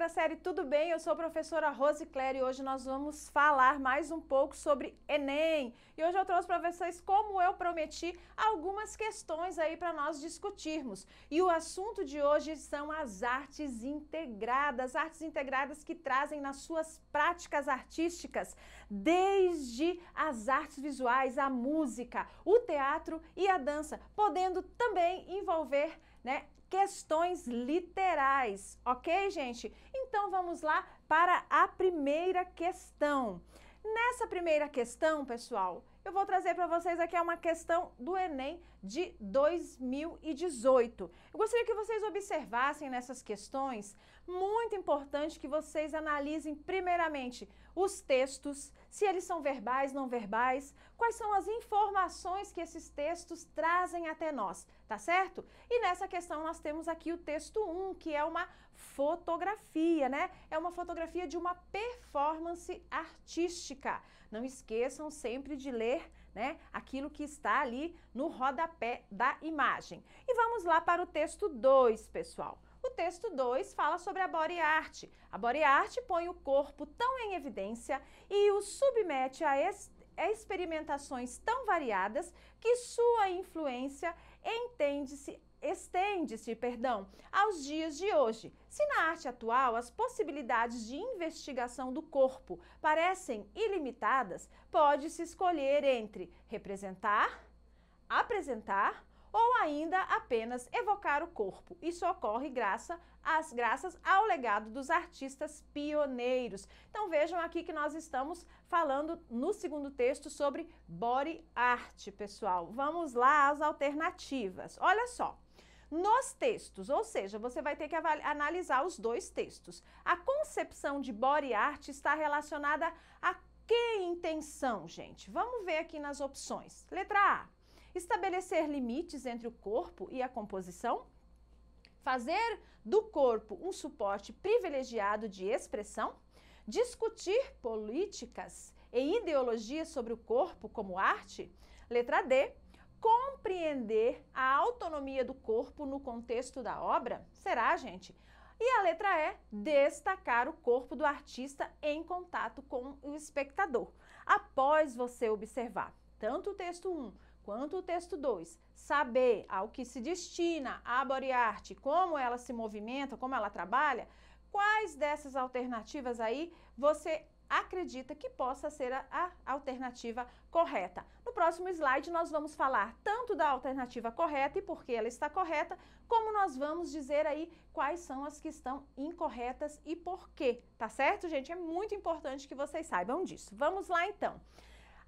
terceira série, tudo bem? Eu sou a professora Rose Claire e hoje nós vamos falar mais um pouco sobre Enem. E hoje eu trouxe para vocês, como eu prometi, algumas questões aí para nós discutirmos. E o assunto de hoje são as artes integradas, artes integradas que trazem nas suas práticas artísticas, desde as artes visuais, a música, o teatro e a dança, podendo também envolver né, questões literais, ok, gente? Então vamos lá para a primeira questão. Nessa primeira questão, pessoal, eu vou trazer para vocês aqui é uma questão do Enem de 2018. Eu gostaria que vocês observassem nessas questões, muito importante que vocês analisem primeiramente os textos, se eles são verbais, não verbais, quais são as informações que esses textos trazem até nós, tá certo? E nessa questão nós temos aqui o texto 1, que é uma fotografia, né? É uma fotografia de uma performance artística. Não esqueçam sempre de ler né, aquilo que está ali no rodapé da imagem. E vamos lá para o texto 2, pessoal. O texto 2 fala sobre a body art. A body art põe o corpo tão em evidência e o submete a, a experimentações tão variadas que sua influência entende-se estende-se, perdão, aos dias de hoje. Se na arte atual as possibilidades de investigação do corpo parecem ilimitadas, pode-se escolher entre representar, apresentar ou ainda apenas evocar o corpo. Isso ocorre graças, às, graças ao legado dos artistas pioneiros. Então vejam aqui que nós estamos falando no segundo texto sobre body art, pessoal. Vamos lá às alternativas. Olha só nos textos, ou seja, você vai ter que analisar os dois textos. A concepção de body art está relacionada a que intenção, gente? Vamos ver aqui nas opções. Letra A. Estabelecer limites entre o corpo e a composição? Fazer do corpo um suporte privilegiado de expressão? Discutir políticas e ideologias sobre o corpo como arte? Letra D. Compreender a autonomia do corpo no contexto da obra? Será, gente? E a letra E, destacar o corpo do artista em contato com o espectador, após você observar tanto o texto 1 Quanto o texto 2, saber ao que se destina a Boriarte, como ela se movimenta, como ela trabalha, quais dessas alternativas aí você acredita que possa ser a, a, alternativa correta. No próximo slide, nós vamos falar tanto da alternativa correta e por que ela está correta, como nós vamos dizer aí quais são as que estão incorretas e por quê, tá certo, gente? É muito importante que vocês saibam disso. Vamos lá, então.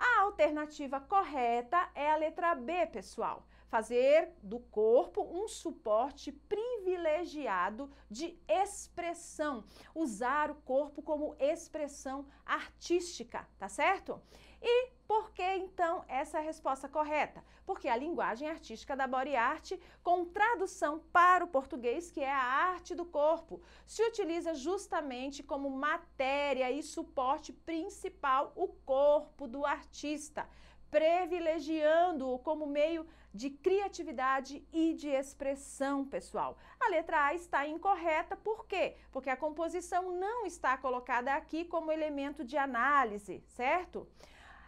A alternativa correta é a letra B, pessoal. Fazer do corpo um suporte privilegiado de expressão. Usar o corpo como expressão artística, tá certo? E por que então essa resposta correta? Porque a linguagem artística da body art, com tradução para o português, que é a arte do corpo, se utiliza justamente como matéria e suporte principal o corpo do artista, privilegiando-o como meio de criatividade e de expressão pessoal. A letra A está incorreta, por quê? Porque a composição não está colocada aqui como elemento de análise, certo?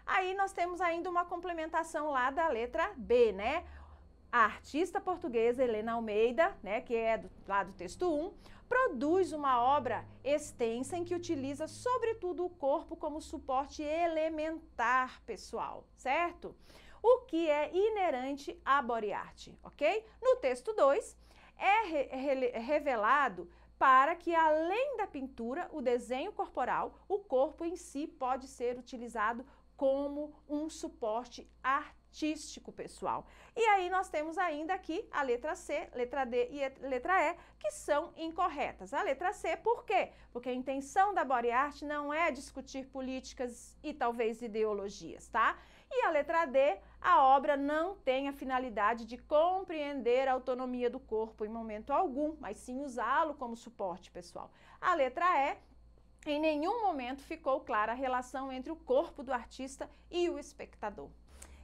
Aí nós temos ainda uma complementação lá da letra B, né? A artista portuguesa Helena Almeida, né, que é do, lá do texto 1, produz uma obra extensa em que utiliza sobretudo o corpo como suporte elementar pessoal, certo? O que é inerente à body art, ok? No texto 2, é re re revelado para que além da pintura, o desenho corporal, o corpo em si pode ser utilizado como um suporte artístico pessoal. E aí nós temos ainda aqui a letra C, letra D e letra E, que são incorretas. A letra C, por quê? Porque a intenção da body art não é discutir políticas e talvez ideologias, tá? E a letra D, a obra não tem a finalidade de compreender a autonomia do corpo em momento algum, mas sim usá-lo como suporte pessoal. A letra E em nenhum momento ficou clara a relação entre o corpo do artista e o espectador.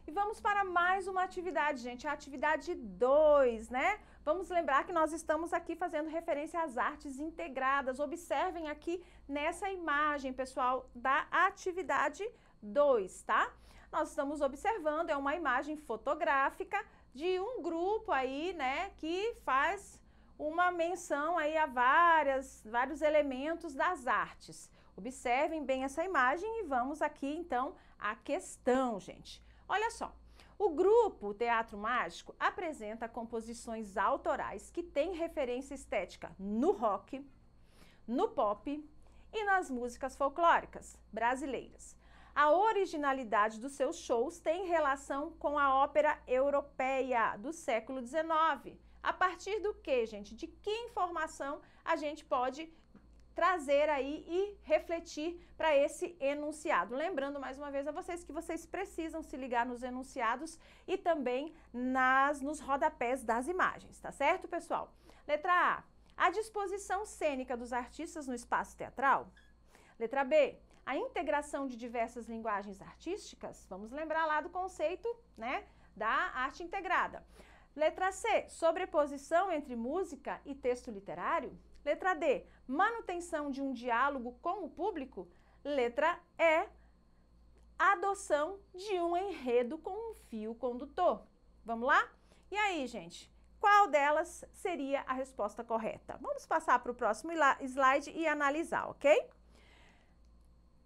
E vamos para mais uma atividade, gente, a atividade 2, né? Vamos lembrar que nós estamos aqui fazendo referência às artes integradas. Observem aqui nessa imagem, pessoal, da atividade 2, tá? Nós estamos observando, é uma imagem fotográfica de um grupo aí, né, que faz uma menção aí a várias, vários elementos das artes. Observem bem essa imagem e vamos aqui então à questão, gente. Olha só, o grupo Teatro Mágico apresenta composições autorais que têm referência estética no rock, no pop e nas músicas folclóricas brasileiras. A originalidade dos seus shows tem relação com a ópera europeia do século XIX, a partir do que, gente? De que informação a gente pode trazer aí e refletir para esse enunciado. Lembrando mais uma vez a vocês que vocês precisam se ligar nos enunciados e também nas nos rodapés das imagens, tá certo, pessoal? Letra A. A disposição cênica dos artistas no espaço teatral. Letra B. A integração de diversas linguagens artísticas. Vamos lembrar lá do conceito, né? da arte integrada. Letra C, sobreposição entre música e texto literário. Letra D, manutenção de um diálogo com o público. Letra E, adoção de um enredo com um fio condutor. Vamos lá? E aí, gente? Qual delas seria a resposta correta? Vamos passar para o próximo slide e analisar, ok?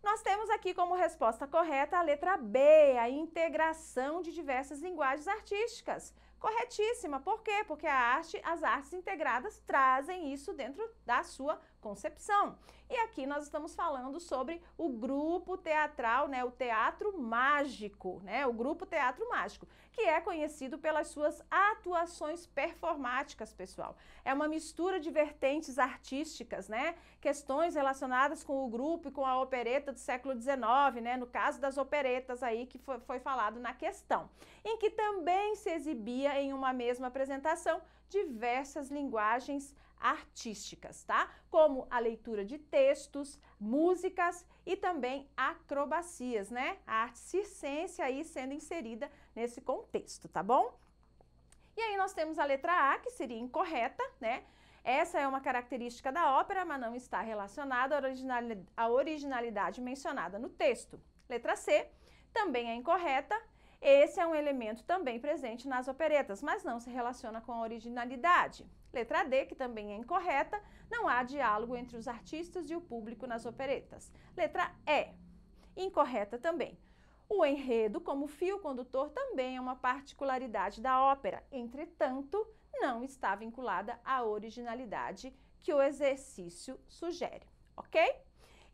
Nós temos aqui como resposta correta a letra B, a integração de diversas linguagens artísticas. Corretíssima, por quê? Porque a arte, as artes integradas trazem isso dentro da sua concepção. E aqui nós estamos falando sobre o grupo teatral, né, o teatro mágico, né, o grupo teatro mágico, que é conhecido pelas suas atuações performáticas, pessoal. É uma mistura de vertentes artísticas, né, questões relacionadas com o grupo e com a opereta do século XIX, né, no caso das operetas aí que foi, foi falado na questão, em que também se exibia em uma mesma apresentação diversas linguagens artísticas, tá? Como a leitura de textos, músicas e também acrobacias, né? A arte circense aí sendo inserida nesse contexto, tá bom? E aí nós temos a letra A, que seria incorreta, né? Essa é uma característica da ópera, mas não está relacionada à originalidade mencionada no texto. Letra C também é incorreta. Esse é um elemento também presente nas operetas, mas não se relaciona com a originalidade. Letra D, que também é incorreta, não há diálogo entre os artistas e o público nas operetas. Letra E, incorreta também. O enredo, como fio condutor, também é uma particularidade da ópera, entretanto, não está vinculada à originalidade que o exercício sugere, ok?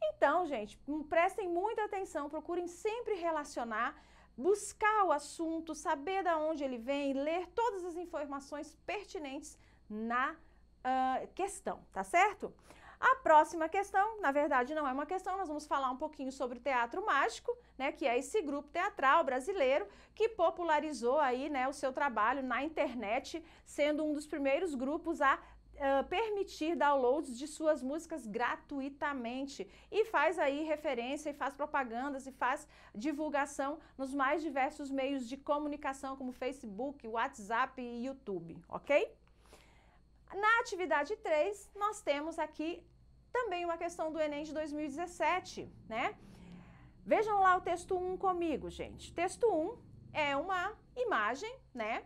Então, gente, hum, prestem muita atenção, procurem sempre relacionar buscar o assunto, saber de onde ele vem, ler todas as informações pertinentes na uh, questão, tá certo? A próxima questão, na verdade não é uma questão, nós vamos falar um pouquinho sobre o teatro mágico, né, que é esse grupo teatral brasileiro que popularizou aí, né, o seu trabalho na internet, sendo um dos primeiros grupos a Uh, permitir downloads de suas músicas gratuitamente e faz aí referência e faz propagandas e faz divulgação nos mais diversos meios de comunicação como Facebook, WhatsApp e YouTube, ok? Na atividade 3, nós temos aqui também uma questão do Enem de 2017, né? Vejam lá o texto 1 comigo, gente. Texto 1 é uma imagem, né?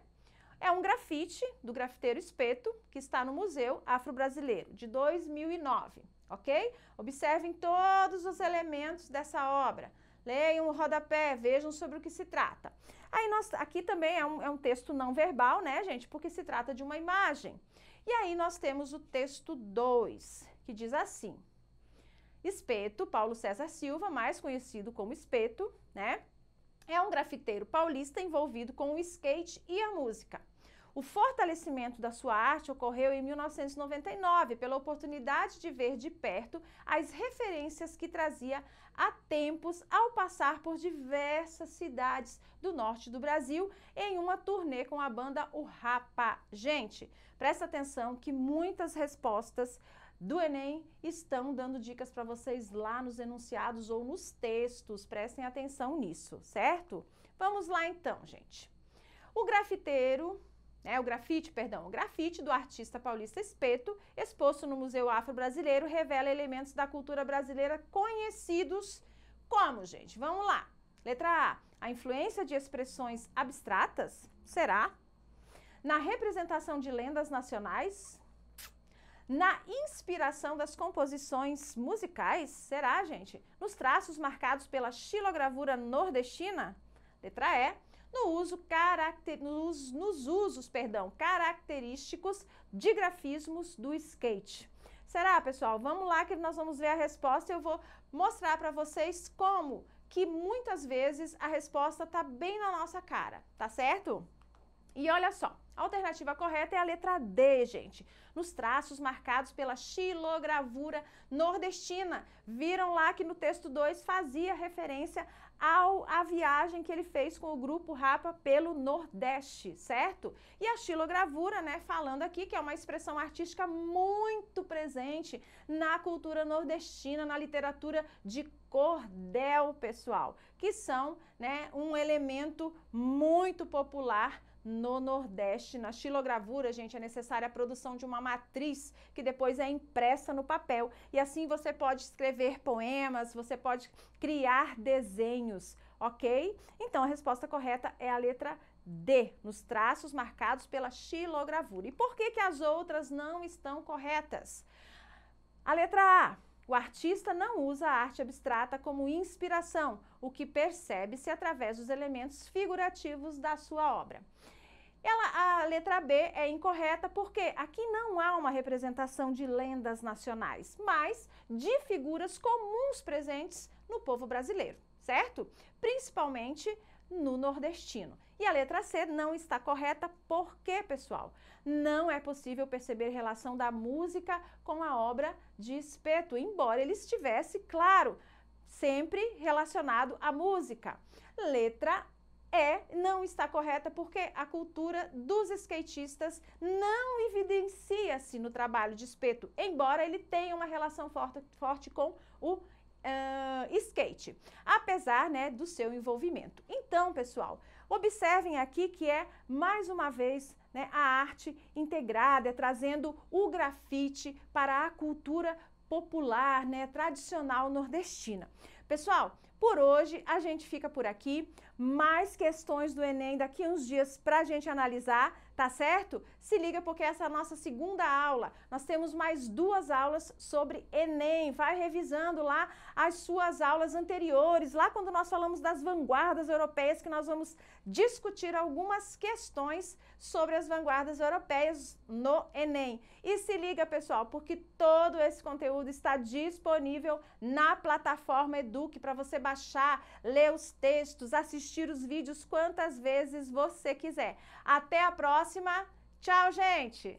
É um grafite do grafiteiro Espeto, que está no Museu Afro-Brasileiro, de 2009, ok? Observem todos os elementos dessa obra. Leiam o rodapé, vejam sobre o que se trata. Aí nós, aqui também é um, é um texto não verbal, né, gente? Porque se trata de uma imagem. E aí nós temos o texto 2, que diz assim: Espeto, Paulo César Silva, mais conhecido como Espeto, né? É um grafiteiro paulista envolvido com o skate e a música. O fortalecimento da sua arte ocorreu em 1999, pela oportunidade de ver de perto as referências que trazia há tempos ao passar por diversas cidades do norte do Brasil em uma turnê com a banda O Rapa. Gente, presta atenção que muitas respostas do Enem estão dando dicas para vocês lá nos enunciados ou nos textos. Prestem atenção nisso, certo? Vamos lá então, gente. O grafiteiro né, o grafite, perdão, o grafite do artista paulista Espeto, exposto no Museu Afro-Brasileiro, revela elementos da cultura brasileira conhecidos como, gente? Vamos lá. Letra A, a influência de expressões abstratas? Será? Na representação de lendas nacionais? Na inspiração das composições musicais? Será, gente? Nos traços marcados pela xilogravura nordestina? Letra E, no uso caracter, nos, nos usos perdão, característicos de grafismos do skate. Será, pessoal? Vamos lá que nós vamos ver a resposta e eu vou mostrar para vocês como que muitas vezes a resposta está bem na nossa cara, tá certo? E olha só, a alternativa correta é a letra D, gente. Nos traços marcados pela xilogravura nordestina. Viram lá que no texto 2 fazia referência ao, a viagem que ele fez com o grupo Rapa pelo Nordeste, certo? E a xilogravura, né, falando aqui que é uma expressão artística muito presente na cultura nordestina, na literatura de cordel, pessoal, que são, né, um elemento muito popular no Nordeste. Na xilogravura, gente, é necessária a produção de uma matriz que depois é impressa no papel. E assim você pode escrever poemas, você pode criar desenhos, ok? Então a resposta correta é a letra D, nos traços marcados pela xilogravura. E por que, que as outras não estão corretas? A letra A o artista não usa a arte abstrata como inspiração, o que percebe-se através dos elementos figurativos da sua obra. Ela, a letra B é incorreta porque aqui não há uma representação de lendas nacionais, mas de figuras comuns presentes no povo brasileiro, certo? Principalmente no nordestino. E a letra C não está correta porque, pessoal, não é possível perceber relação da música com a obra de Espeto, embora ele estivesse, claro, sempre relacionado à música. Letra E não está correta porque a cultura dos skatistas não evidencia-se no trabalho de espeto, embora ele tenha uma relação forte, forte com o uh, skate, apesar né, do seu envolvimento. Então, pessoal, observem aqui que é mais uma vez né, a arte integrada, é trazendo o grafite para a cultura popular, né, tradicional nordestina. Pessoal, por hoje a gente fica por aqui mais questões do Enem daqui uns dias para a gente analisar, tá certo? Se liga porque essa é a nossa segunda aula. Nós temos mais duas aulas sobre Enem. Vai revisando lá as suas aulas anteriores, lá quando nós falamos das vanguardas europeias que nós vamos discutir algumas questões sobre as vanguardas europeias no Enem. E se liga, pessoal, porque todo esse conteúdo está disponível na plataforma Eduque para você baixar, ler os textos, assistir os vídeos quantas vezes você quiser. Até a próxima. Tchau, gente!